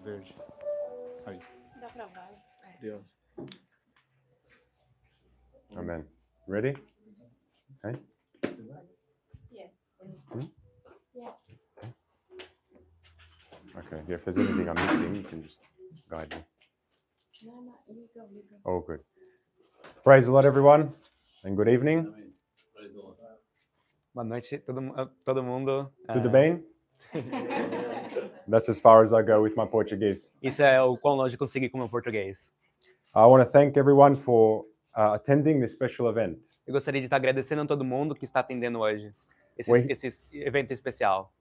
verde. Aí. Dá pra É. Deus. Amen. Ready? Okay. ¿Mm? Okay. if there's anything I'm missing, you can just guide me. Oh, good. Praise the Lord, everyone, and good evening. Boa noite, todo, todo mundo. Tudo bem? That's as far as I go with my Portuguese. Isso é o quão longe consegui com meu português. I want to thank everyone for uh, attending this special event. Eu gostaria de estar agradecendo a todo mundo que está atendendo hoje esse, We're... esse evento especial.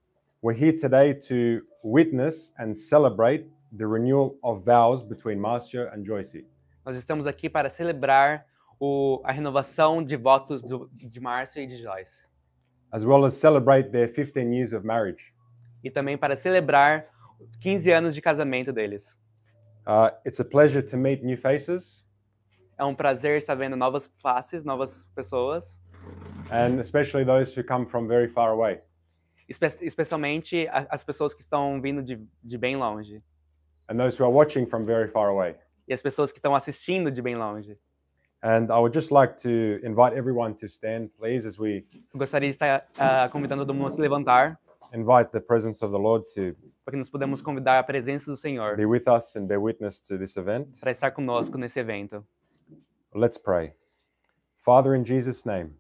We're here today to witness and celebrate the renewal of vows between Marcia and Joyce. Nós estamos aqui para celebrar o, a renovação de votos do, de Marcia e de Joyce. As well as celebrate their 15 years of marriage. e também para celebrar 15 anos de casamento deles. Uh, it's a pleasure to meet new faces. É um prazer estar vendo novas faces, novas pessoas. And especially those who come from very far away. Espe especialmente as pessoas que estão vindo de, de bem longe. And those who are watching from very far away. E as pessoas que estão assistindo de bem longe. And I would just like to invite everyone to stand, please, as we. Gostaria de estar uh, convidando todo mundo a se levantar. invite the presence of the Lord to para que nós podemos convidar a presença do Senhor be with us and bear witness to this event. para estar conosco nesse evento. Let's pray. Father, in Jesus' name.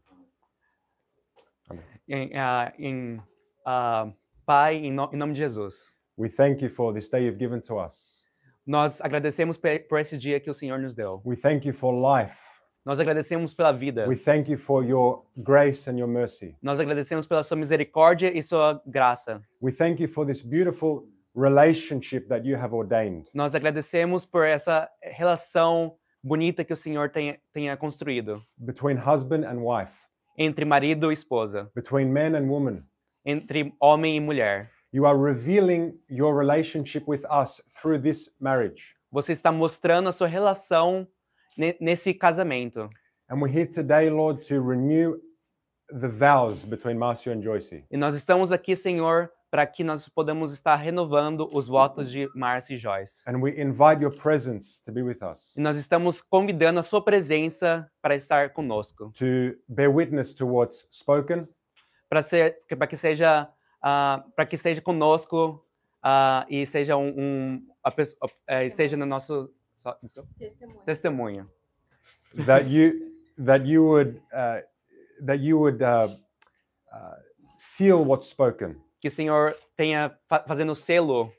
Em, ah, em, ah, Pai, em, no- em nome de Jesus, We thank you for this day you've given to us. nós agradecemos por esse dia que o Senhor nos deu. We thank you for life. Nós agradecemos pela vida. We thank you for your grace and your mercy. Nós agradecemos pela sua misericórdia e sua graça. We thank you for this beautiful relationship that you have ordained. Nós agradecemos por essa relação bonita que o Senhor tenha, tenha construído. Between husband and wife. Entre marido e esposa. Between man and woman. Entre homem e mulher. You are revealing your relationship with us through this marriage. Você está mostrando a sua relação nesse casamento. And we're here today, Lord, to renew the vows between and Joyce. E nós estamos aqui, Senhor, para que nós podamos estar renovando os votos de Marcia e Joyce. And we invite your presence to be with us. E nós estamos convidando a sua presença para estar conosco. To bear witness to what's spoken. Para ser para que seja uh, para que seja conosco uh, e seja um, um a, a, eh, esteja no nosso Testemunha. Testemunha. that you that you would uh, that you would uh, uh, seal what's spoken. Que o Senhor tenha fa fazendo selo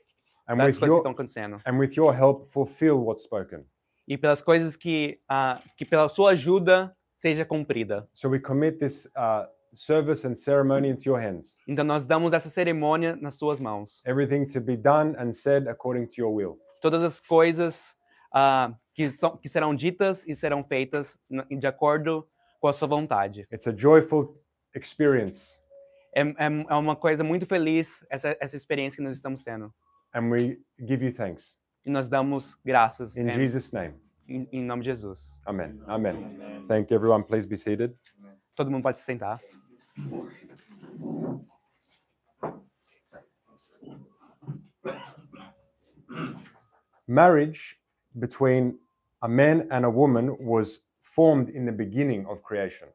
and das coisas your, que estão acontecendo. And with your help, fulfill what's spoken. E pelas coisas que uh, que pela sua ajuda seja cumprida. So we commit this uh, service and ceremony into your hands. Então nós damos essa cerimônia nas suas mãos. Everything to be done and said according to your will. Todas as coisas uh, que, são, que serão ditas e serão feitas de acordo com a sua vontade. It's a joyful experience. É, é, é uma coisa muito feliz essa, essa experiência que nós estamos tendo. And we give you thanks. E nós damos graças. In em, é, Jesus name. Em, em nome de Jesus. Amém. Amém. Amém. Thank you everyone. Please be seated. Todo mundo pode se sentar. Marriage between a man and a woman was formed in the beginning of creation.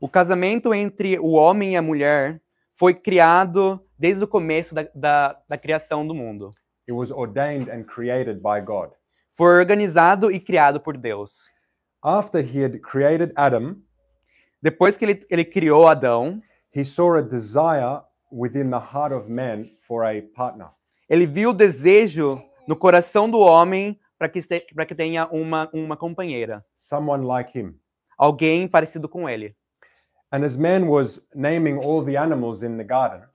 O casamento entre o homem e a mulher foi criado desde o começo da, da, da criação do mundo. It was ordained and created by God. Foi organizado e criado por Deus. After he had created Adam, depois que ele, ele criou Adão, he saw a desire within the heart of man for a partner. Ele viu o desejo no coração do homem para que, que tenha uma, uma companheira. Someone like him. Alguém parecido com ele. And as man was naming all the animals in the garden.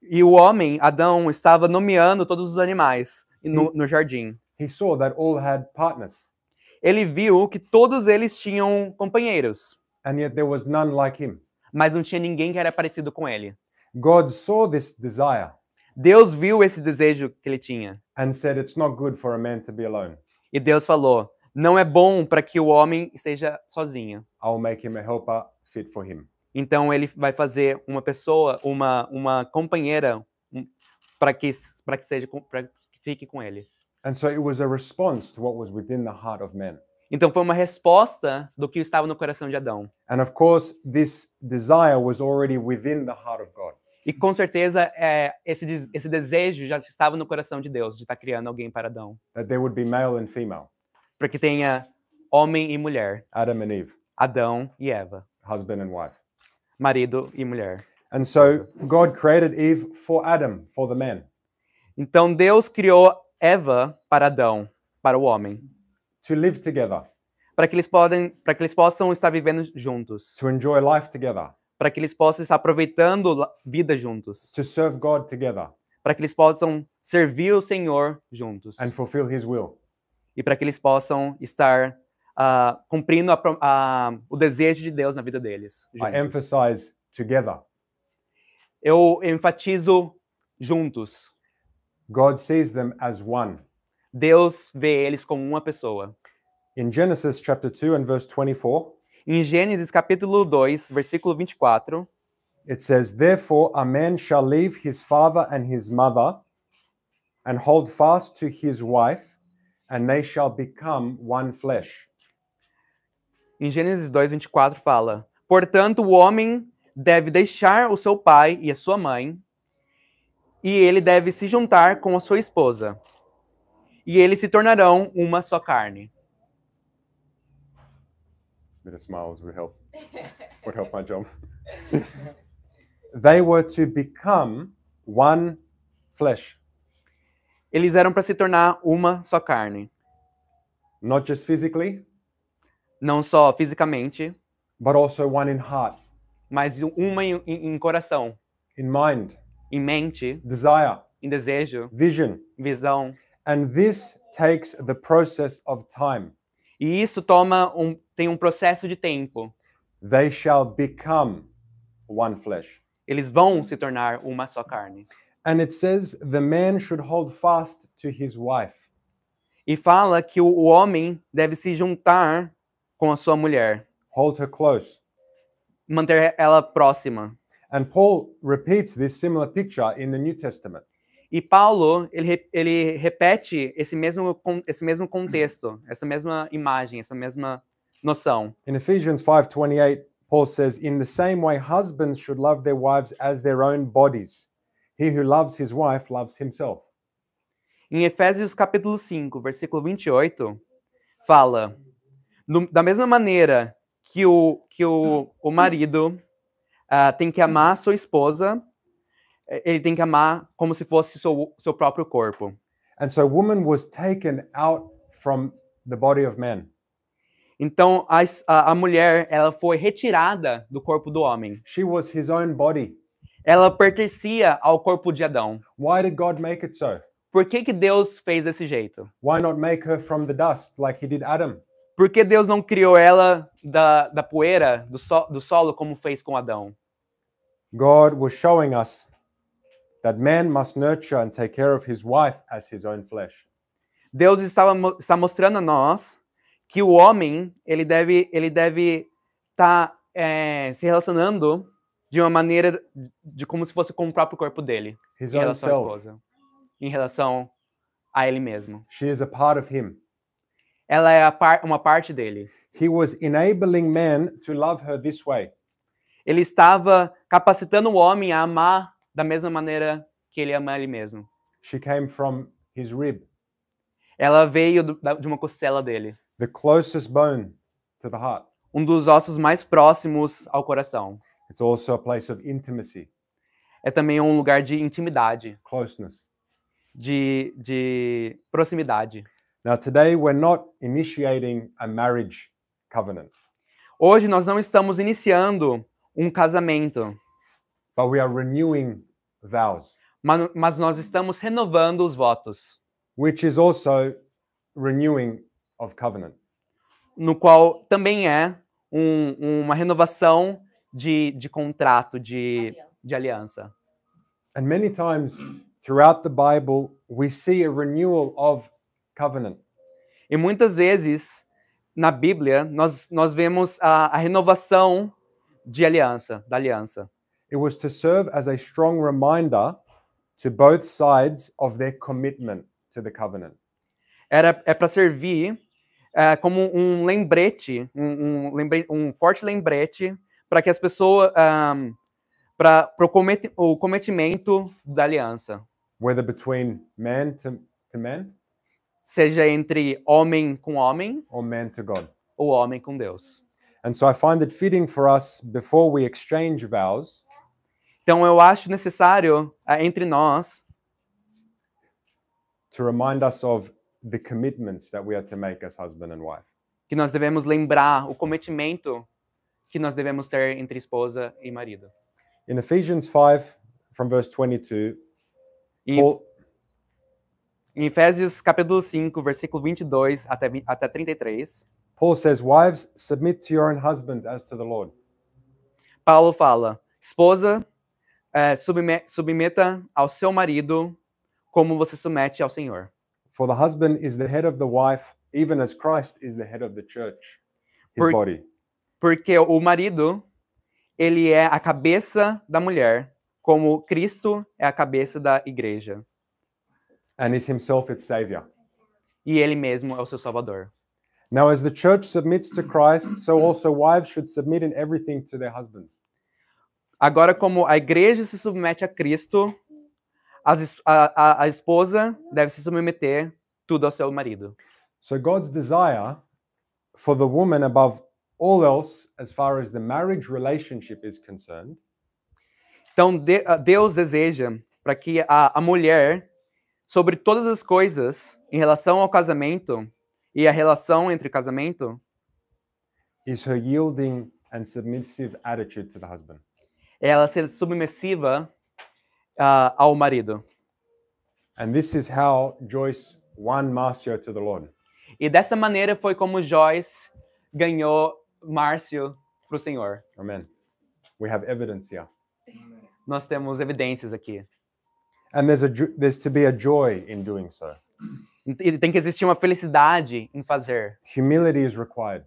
E o homem, Adão, estava nomeando todos os animais no, no jardim. He saw that all had partners. Ele viu que todos eles tinham companheiros. And yet there was none like him. Mas não tinha ninguém que era parecido com ele. God saw this desire. Deus viu esse desejo que ele tinha and said it's not good for a man to be alone. E Deus falou: não é bom para que o homem seja sozinho. I'll make him a helper fit for him. Então ele vai fazer uma pessoa, uma uma companheira para que para que seja para que fique com ele. And so it was a response to what was within the heart of man. Então foi uma resposta do que estava no coração de Adão. And of course this desire was already within the heart of God. E com certeza é, esse, esse desejo já estava no coração de Deus de estar tá criando alguém para Adão. That there would be male and female. Para que tenha homem e mulher. Adam and Eve. Adão e Eva. Husband and wife. Marido e mulher. And so God created Eve for Adam, for the man. Então Deus criou Eva para Adão, para o homem. To live together. Para que eles podem, para que eles possam estar vivendo juntos. To enjoy life together para que eles possam estar aproveitando a vida juntos. To serve God together. Para que eles possam servir o Senhor juntos. And fulfill his will. E para que eles possam estar uh, cumprindo a, a, o desejo de Deus na vida deles. Juntos. I emphasize together. Eu enfatizo juntos. God sees them as one. Deus vê eles como uma pessoa. In Genesis chapter 2 and verse 24. Em Gênesis capítulo 2, versículo 24. It says, Therefore, a man shall leave his father and his mother and hold fast to his wife, and they shall become one flesh. Em Gênesis 2, 24 fala: Portanto, o homem deve deixar o seu pai e a sua mãe, e ele deve se juntar com a sua esposa, e eles se tornarão uma só carne smiles would help would help my job. they were to become one flesh. Eles eram para se tornar uma só carne. Not just physically, não só fisicamente, but also one in heart, mas uma em, em coração, in mind, em mente, desire, em desejo, vision, visão. And this takes the process of time. E isso toma um tem um processo de tempo. They shall become one flesh. Eles vão se tornar uma só carne. And it says the man should hold fast to his wife. E fala que o homem deve se juntar com a sua mulher. Hold her close. Manter ela próxima. And Paul repeats this similar picture in the New Testament. E Paulo, ele, ele repete esse mesmo, esse mesmo contexto, essa mesma imagem, essa mesma In Ephesians 5:28, Paul says, "In the same way husbands should love their wives as their own bodies. He who loves his wife loves himself." Em Efésios capítulo 5, versículo 28, fala: "Da mesma maneira que o que o, o marido uh, tem que amar sua esposa, eh, ele tem que amar como se fosse seu, seu próprio corpo." And so woman was taken out from the body of men. Então a, a, mulher ela foi retirada do corpo do homem. She was his own body. Ela pertencia ao corpo de Adão. Why did God make it so? Por que, que Deus fez desse jeito? Why not make her from the dust like he did Adam? Por que Deus não criou ela da, da poeira, do, so, do solo, como fez com Adão? God was showing us that man must nurture and take care of his wife as his own flesh. Deus estava, está mostrando a nós que o homem ele deve ele deve estar tá, é, se relacionando de uma maneira de como se fosse com o próprio corpo dele His em relação self. à esposa, em relação a ele mesmo. She is a part of him. Ela é par, uma parte dele. He was enabling men to love her this way. Ele estava capacitando o homem a amar da mesma maneira que ele ama ele mesmo. She came from his rib. Ela veio do, da, de uma costela dele the closest bone to the heart. Um dos ossos mais próximos ao coração. It's also a place of intimacy. É também um lugar de intimidade. Closeness. De, de proximidade. Now today we're not initiating a marriage covenant. Hoje nós não estamos iniciando um casamento. But we are renewing vows. Mas, mas nós estamos renovando os votos. Which is also renewing of covenant. No qual também é um, uma renovação de, de contrato, de aliança. de aliança. And many times throughout the Bible we see a renewal of covenant. E muitas vezes na Bíblia nós nós vemos a, a renovação de aliança, da aliança. It was to serve as a strong reminder to both sides of their commitment to the covenant. Era é para servir uh, como um lembrete, um, um, um forte lembrete para que as pessoas, um, ah, para cometi o cometimento da aliança. Whether between man to, to man? Seja entre homem com homem. Or man to God. Ou homem com Deus. And so I find it fitting for us before we exchange vows. Então eu acho necessário uh, entre nós to remind us of the commitments that we are to make as husband and wife. Que nós devemos lembrar o cometimento que nós devemos ter entre esposa e marido. In Ephesians 5 from verse 22, em, Paul... em Efésios capítulo 5, versículo 22 até até 33, Paul says, "Wives, submit to your own husbands as to the Lord." Paulo fala: "Esposa, eh, submeta ao seu marido como você submete ao Senhor." For the husband is the head of the wife, even as Christ is the head of the church, his Por, body. Porque o marido, ele é a cabeça da mulher, como Cristo é a cabeça da igreja. And is himself its savior. E ele mesmo é o seu salvador. Now, as the church submits to Christ, so also wives should submit in everything to their husbands. Agora, como a igreja se submete a Cristo, as, a, a, esposa deve se submeter tudo ao seu marido. So God's desire for the woman above all else as far as the marriage relationship is concerned. Então de, ah, Deus deseja para que a, a mulher sobre todas as coisas em relação ao casamento e a relação entre casamento is her yielding and submissive attitude to the husband. Ela ser submissiva uh, ao marido. And this is how Joyce won Marcio to the Lord. E dessa maneira foi como Joyce ganhou Márcio para o Senhor. Amen. We have evidence here. Nós temos evidências aqui. And there's a there's to be a joy in doing so. E tem que existir uma felicidade em fazer. Humility is required.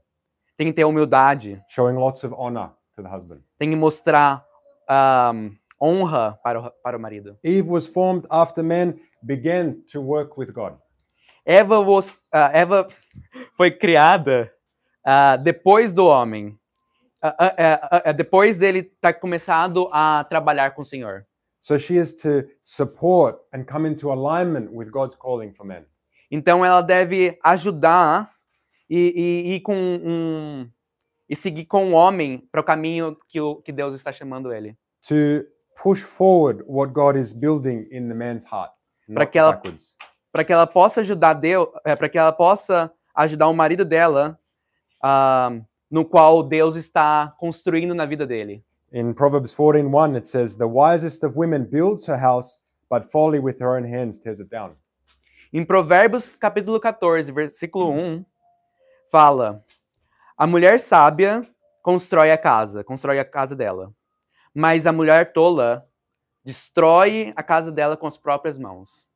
Tem que ter humildade. Showing lots of honor to the husband. Tem que mostrar um, ah, honra para o, para o marido. Eve was formed after men began to work with God. Eva, was, uh, Eva foi criada uh, depois do homem, uh, depois dele ter tá começado a trabalhar com o Senhor. So she is to support and come into alignment with God's calling for men. Então ela deve ajudar e, e, com um, e seguir com o homem para o caminho que, o, que Deus está chamando ele. To push forward what God is building in the man's heart. Para que ela para que ela possa ajudar Deus, é, para que ela possa ajudar o marido dela, uh, no qual Deus está construindo na vida dele. In Proverbs 14:1 it says the wisest of women builds her house but folly with her own hands tears it down. Em Provérbios capítulo 14, versículo 1, fala: A mulher sábia constrói a casa, constrói a casa dela. Mas a mulher tola destrói a casa dela com as próprias mãos.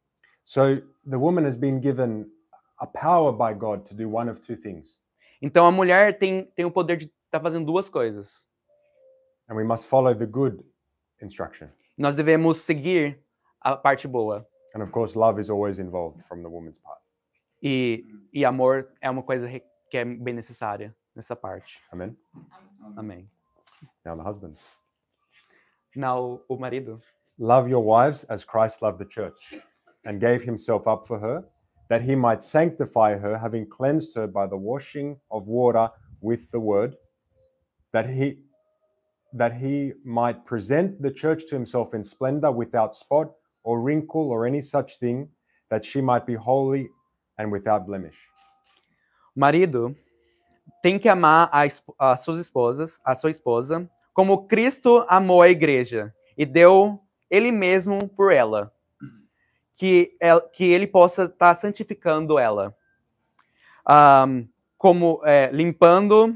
So the woman has been given a power by God to do one of two things. Então a mulher tem tem o poder de estar tá fazendo duas coisas. And we must follow the good instruction. Nós devemos seguir a parte boa. And of course love is always involved from the woman's part. E e amor é uma coisa que é bem necessária nessa parte. Amém. Amém. Now the husbands. Now, o marido. Love your wives as Christ loved the church and gave himself up for her, that he might sanctify her, having cleansed her by the washing of water with the word, that he that he might present the church to himself in splendor without spot or wrinkle or any such thing, that she might be holy and without blemish. Marido tem que amar a, a suas esposas, a sua esposa, como Cristo amou a igreja e deu ele mesmo por ela, que, ela, é, que ele possa estar tá santificando ela, um, como é, limpando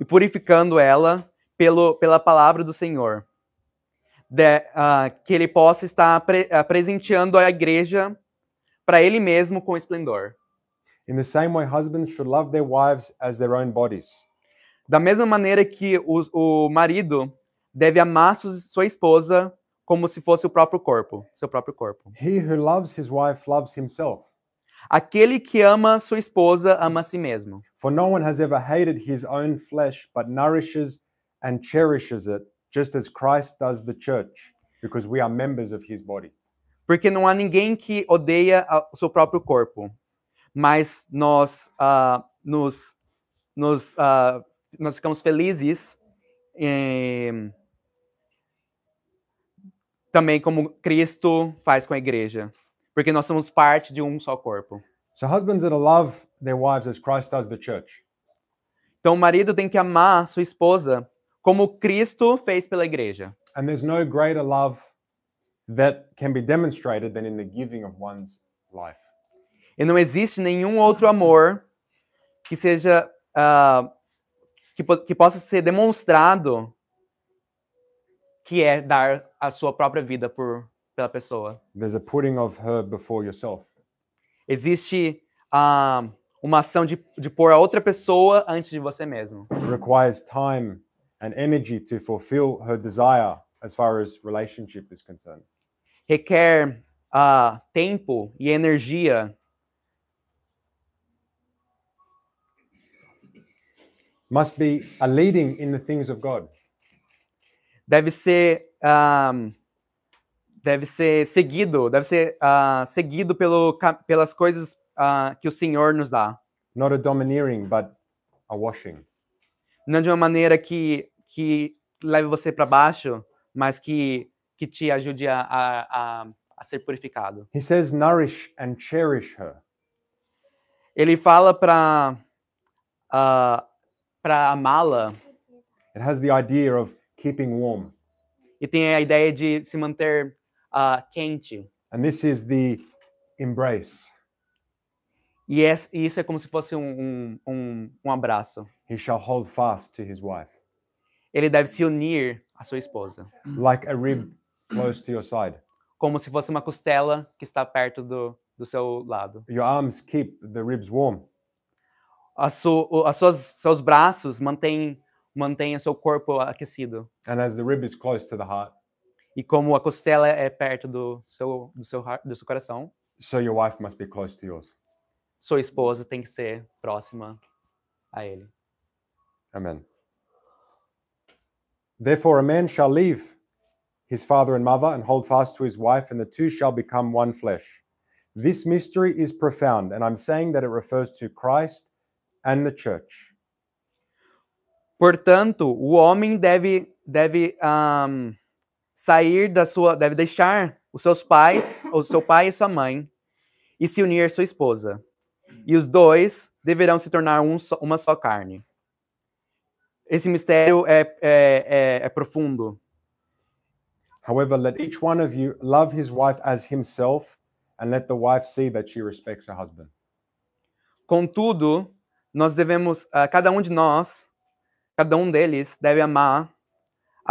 e purificando ela pelo, pela palavra do Senhor, de, uh, que ele possa estar pre, uh, presenteando a igreja para ele mesmo com esplendor. In the same way, husbands should love their wives as their own bodies. Da mesma maneira que o, o marido deve amar sua esposa como se fosse o próprio corpo, seu próprio corpo. He who loves his wife loves himself. Aquele que ama sua esposa ama a si mesmo. For no one has ever hated his own flesh, but nourishes and cherishes it, just as Christ does the church, because we are members of his body. Porque não há ninguém que odeia o seu próprio corpo, mas nós uh, nos, nos uh, nós ficamos felizes é, também como Cristo faz com a igreja, porque nós somos parte de um só corpo. So husbands are love their wives as Christ does the church. Então o marido tem que amar sua esposa como Cristo fez pela igreja. And there's no greater love that can be demonstrated than in the giving of one's life. E não existe nenhum outro amor que seja uh, que, que possa ser demonstrado que é dar a sua própria vida por pela pessoa. There's a putting of her before yourself. Existe uh, uma ação de, de pôr a outra pessoa antes de você mesmo. It requires time and energy to fulfill her desire as far as relationship is concerned. Requer uh, tempo e energia must be a leading in the things of God. Deve ser um, deve ser seguido, deve ser uh, seguido pelo, pelas coisas uh, que o Senhor nos dá. Not a domineering, but a washing. Não de uma maneira que que leve você para baixo, mas que que te ajude a, a, a, a ser purificado. He says, nourish and cherish her. Ele fala para uh, ah, para a mala. It has the idea of keeping warm. E tem a ideia de se manter uh, quente. And this is the embrace. E é, isso é como se fosse um, um, um abraço. He shall hold fast to his wife. Ele deve se unir à sua esposa. Like a rib close to your side. Como se fosse uma costela que está perto do, do seu lado. Your arms keep the ribs warm a so, as suas, seus braços mantêm o seu corpo aquecido. E como a costela é perto do seu do seu do seu coração. So Sua esposa tem que ser próxima a ele. Amen. Therefore a man shall leave his father and mother and hold fast to his wife and the two shall become one flesh. This mystery is profound and I'm saying that it refers to Christ and the church. Portanto, o homem deve deve um, sair da sua, deve deixar os seus pais, o seu pai e sua mãe, e se unir à sua esposa. E os dois deverão se tornar um, uma só carne. Esse mistério é, é, é, é profundo. However, let each one of you love his wife as himself, and let the wife see that she respects her husband. Contudo, nós devemos, uh, cada um de nós, cada um deles deve amar,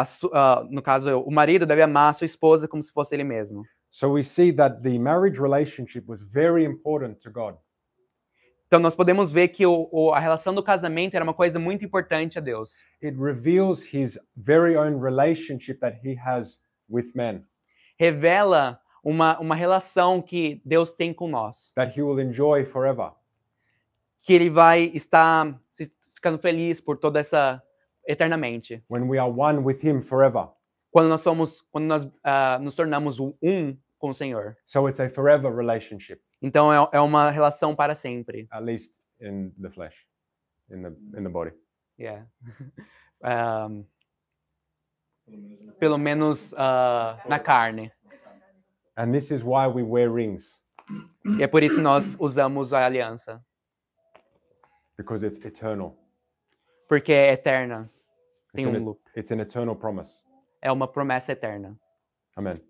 su, uh, no caso eu, o marido deve amar a sua esposa como se fosse ele mesmo. So we see that the marriage relationship was very important to God. Então nós podemos ver que o, o, a relação do casamento era uma coisa muito importante a Deus. It reveals his very own relationship that he has with men. Revela uma, uma relação que Deus tem com nós. That he will enjoy forever que ele vai estar ficando feliz por toda essa eternamente. When we are one with him forever. Quando nós somos, quando nós uh, nos tornamos um com o Senhor. So it's a forever relationship. Então é, é uma relação para sempre. At least in the flesh, in the in the body. Yeah. um, pelo menos uh, na carne. And this is why we wear rings. E é por isso que nós usamos a aliança. Because it's eternal. Porque é eterna. Tem it's um loop. It's an eternal promise. É uma promessa eterna. Amen.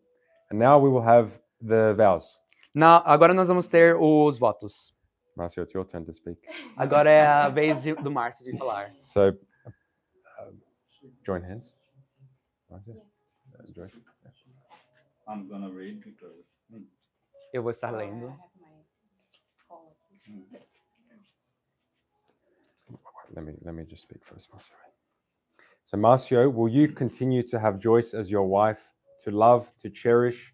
And now we will have the vows. Now, agora nós vamos ter os votos. Márcio, it's your turn to speak. Agora é a vez de, do Márcio de falar. So, uh, join hands. Márcio? I'm gonna read because. Eu vou estar lendo. I have my let me let me just speak first, Master. So, Marcio, will you continue to have Joyce as your wife, to love, to cherish,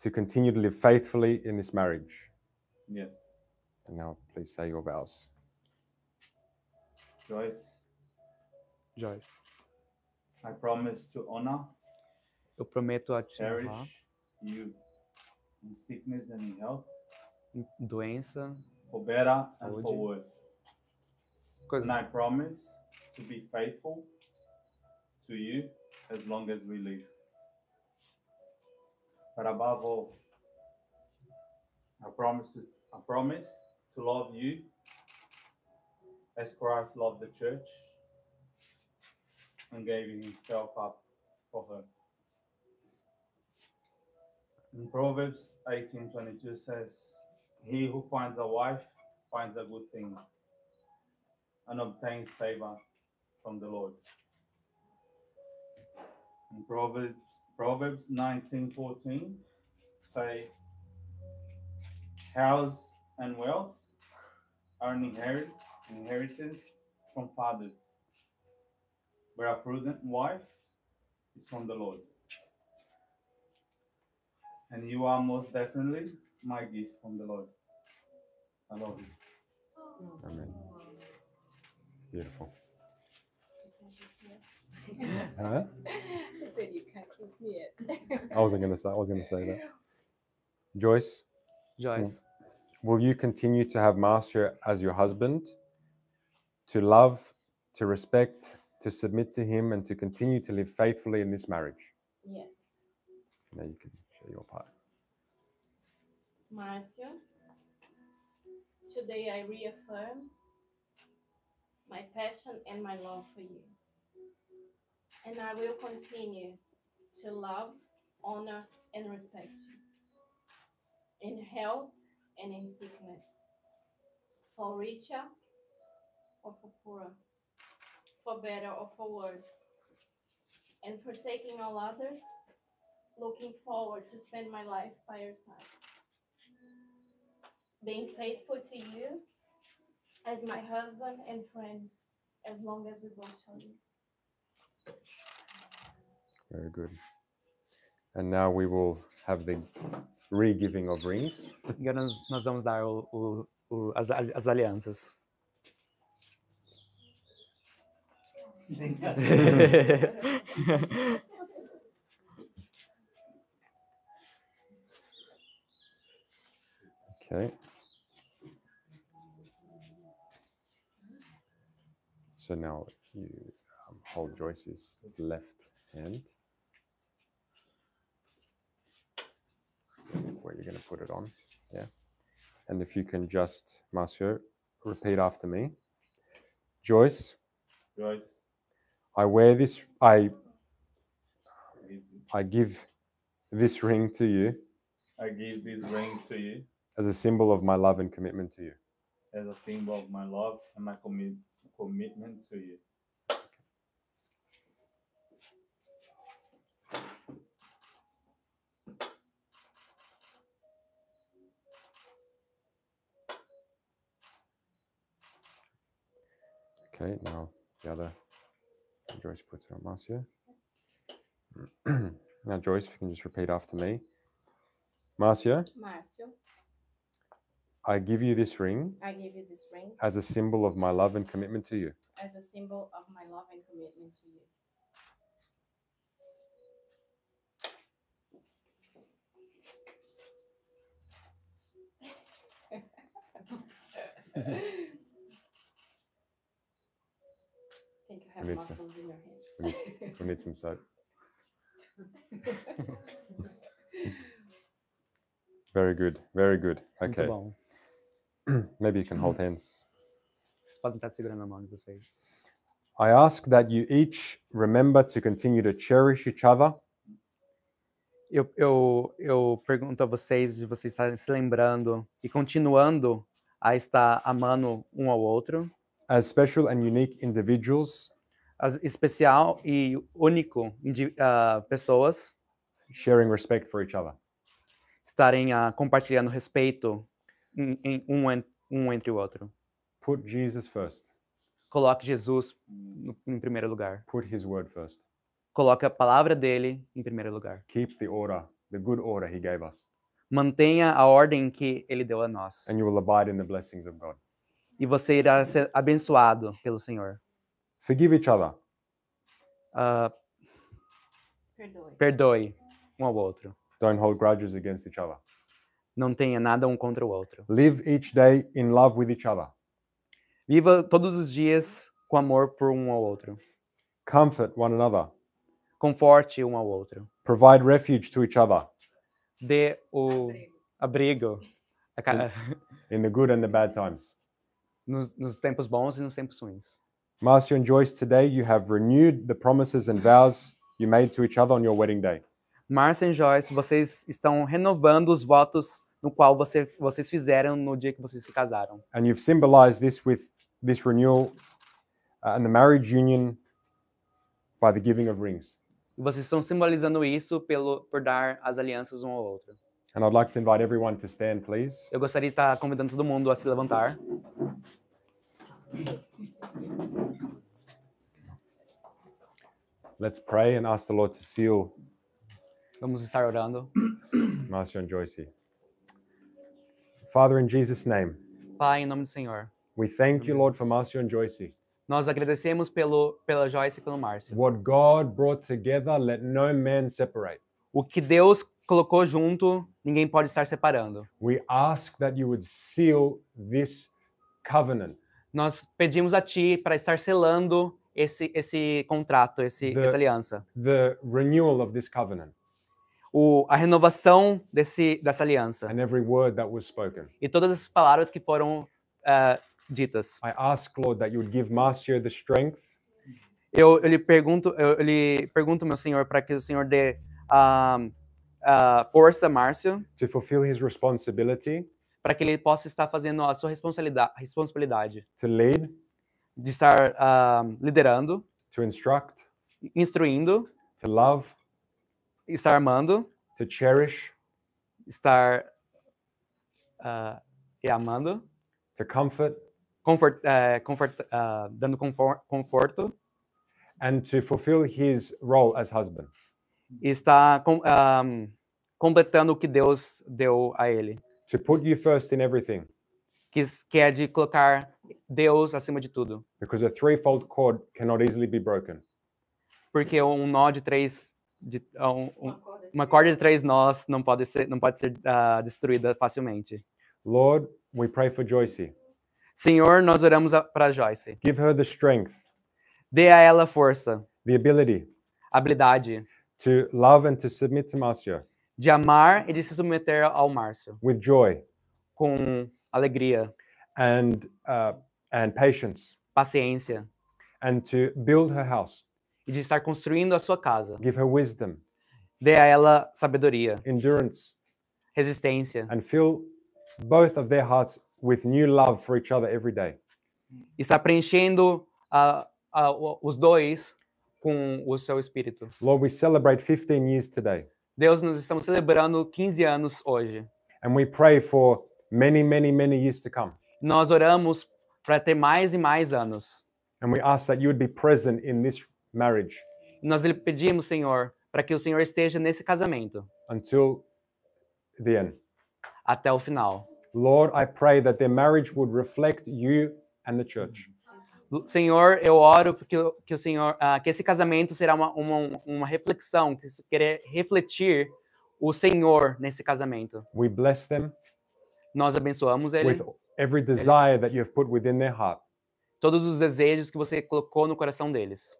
to continue to live faithfully in this marriage? Yes. And now, please say your vows. Joyce. Joyce. I promise to honor. Eu prometo a te honrar. Cherish you in sickness and in health. Doença. For better saúde, and for worse. Cause and I promise to be faithful to you as long as we live. But above all, I promise to, I promise to love you as Christ loved the church and gave himself up for her. In Proverbs 18:22 says, "He who finds a wife finds a good thing." and obtains favor from the Lord. In Proverbs Proverbs 19:14 say house and wealth are an inherit, inheritance from fathers, but a prudent wife is from the Lord. And you are most definitely my gift from the Lord. I love you. Amen. Beautiful. huh? I said you can't kiss me yet. I wasn't gonna say. I was gonna say that. Joyce. Joyce. Mm. Will you continue to have Master as your husband? To love, to respect, to submit to him, and to continue to live faithfully in this marriage. Yes. Now you can share your part. Marcio, today I reaffirm my passion, and my love for you. And I will continue to love, honor, and respect you in health and in sickness, for richer or for poorer, for better or for worse, and forsaking all others, looking forward to spend my life by your side being faithful to you as my husband and friend as long as we both shall live. Very good. And now we will have the re-giving of rings. nós vamos dar o, as, as alianças. okay. So now you um, hold Joyce's left hand where you're going to put it on. Yeah. And if you can just, Marcio, repeat after me. Joyce. Joyce. I wear this, I, I give this ring to you. I give this ring to you. As a symbol of my love and commitment to you. As a symbol of my love and my commitment commitment to you. Okay, now the other Joyce puts it on mask here. now, Joyce, if you can just repeat after me. Marcio. Marcio. I give you this ring I give you this ring as a symbol of my love and commitment to you. as a symbol of my love and commitment to you. think I have Melissa. muscles in your hand. We need some soap. Very good. Very good. Muito Okay. bom. Maybe you can hold mm. hands. podem estar segurando a mão de vocês. I ask that you each remember to continue to cherish each other. Eu, eu, eu pergunto a vocês de vocês estarem se lembrando e continuando a estar amando um ao outro. As special and unique individuals. As especial e único uh, pessoas. Sharing respect for each other. Estarem uh, compartilhando respeito em, um, um entre o outro. Put Jesus first. Coloque Jesus no, em primeiro lugar. Put his word first. Coloque a palavra dele em primeiro lugar. Keep the order, the good order he gave us. Mantenha a ordem que ele deu a nós. And you will abide in the blessings of God. E você irá ser abençoado pelo Senhor. Forgive each other. Uh, perdoe. Perdoe um ao outro. Don't hold grudges against each other não tenha nada um contra o outro. Live each day in love with each other. Viva todos os dias com amor por um ao outro. Comfort one another. Conforte um ao outro. Provide refuge to each other. Dê o abrigo. a cada. in the good and the bad times. Nos, nos tempos bons e nos tempos ruins. Master e Joyce, today you have renewed the promises and vows you made to each other on your wedding day. Marcia e Joyce, vocês estão renovando os votos no qual você, vocês fizeram no dia que vocês se casaram. And you've symbolized this with this renewal uh, and the marriage union by the giving of rings. E vocês estão simbolizando isso pelo por dar as alianças um ao outro. And I'd like to invite everyone to stand, please. Eu gostaria de estar convidando todo mundo a se levantar. Let's pray and ask the Lord to seal. Vamos estar orando. Marcio and Joyce. Father, in Jesus' name. Pai, em nome do Senhor. We thank you, Lord, for Marcio and Joyce. Nós agradecemos pelo pela Joyce e pelo Márcio. What God brought together, let no man separate. O que Deus colocou junto, ninguém pode estar separando. We ask that you would seal this covenant. Nós pedimos a ti para estar selando esse esse contrato, esse The- essa aliança. the renewal of this covenant o, a renovação desse, dessa aliança. And every word that was spoken. E todas as palavras que foram uh, ditas. I ask, Lord, that you would give the strength. Eu, eu lhe pergunto, eu, eu lhe pergunto, meu Senhor, para que o Senhor dê a um, uh, ah, força, Márcio. To fulfill his responsibility. Para que ele possa estar fazendo a sua responsabilidade. responsabilidade to lead. De estar uh, liderando. To instruct. Instruindo. To love estar amando. To cherish. Estar uh, e amando. To comfort. Comfort, uh, comfort uh, dando conforto. And to fulfill his role as husband. Está um, ah, completando o que Deus deu a ele. To put you first in everything. Que, que é de colocar Deus acima de tudo. Because a threefold cord cannot easily be broken. Porque um nó de três de um, um, uma corda de três nós não pode ser não pode ser uh, destruída facilmente. Lord, we pray for Joyce. Senhor, nós oramos para Joyce. Give her the strength. Dê a ela força. The ability. Habilidade. To love and to submit to Marcio. De amar e de se submeter ao Márcio. With joy. Com alegria. And uh, and patience. Paciência. And to build her house e de estar construindo a sua casa. Give her wisdom. Dê a ela sabedoria. Endurance. Resistência. And fill both of their hearts with new love for each other every day. Está preenchendo uh, uh, os dois com o seu espírito. Lord, we celebrate 15 years today. Deus, nós estamos celebrando 15 anos hoje. And we pray for many, many, many years to come. Nós oramos para ter mais e mais anos. And we ask that you would be present in this marriage. Nós lhe pedimos, Senhor, para que o Senhor esteja nesse casamento. Until the end. Até o final. Lord, I pray that their marriage would reflect you and the church. Senhor, eu oro que, que o Senhor, uh, que esse casamento será uma, uma, uma reflexão, que querer refletir o Senhor nesse casamento. We bless them. Nós abençoamos eles. With every desire eles. that you have put within their heart. Todos os desejos que você colocou no coração deles.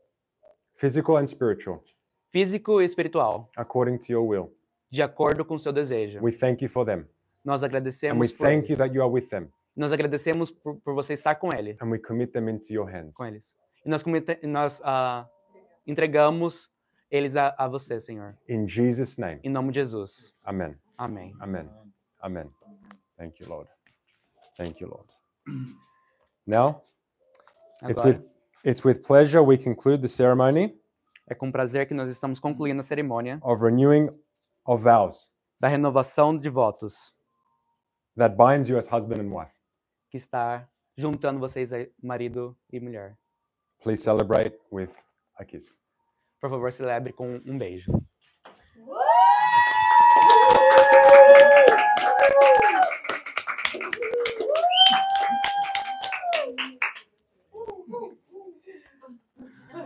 Physical and spiritual. Físico e espiritual. According to your will. De acordo com seu desejo. We thank you for them. Nós agradecemos and we por thank eles. you that you are with them. Nós agradecemos por, por você estar com ele. And we commit them into your hands. Com eles. E nós, nós uh, entregamos eles a, a, você, Senhor. In Jesus name. Em nome de Jesus. Amém. Amém. Amém. Amém. Thank you, Lord. Thank you, Lord. Now, Agora. it's with It's with pleasure we conclude the ceremony É com prazer que nós estamos concluindo a cerimônia of renewing of vows da renovação de votos that binds you as husband and wife. que está juntando vocês, marido e mulher. Please celebrate with a kiss. Por favor, celebre com um beijo.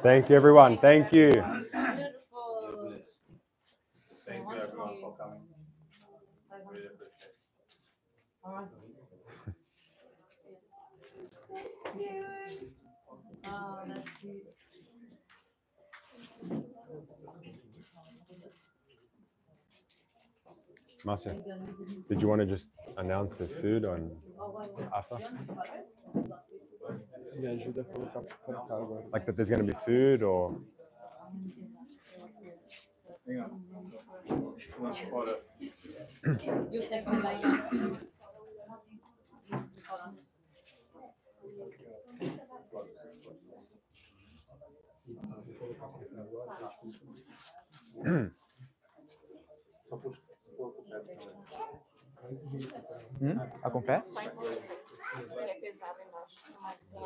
Thank you, everyone. Thank you. Thank you, everyone, for coming. Oh, that's Marcia, did you want to just announce this food on after? Me ajuda a colocar para cá agora. Like that there's going to be food or... Hang on. Let's Hum, a com pé? É pesado, Daddy.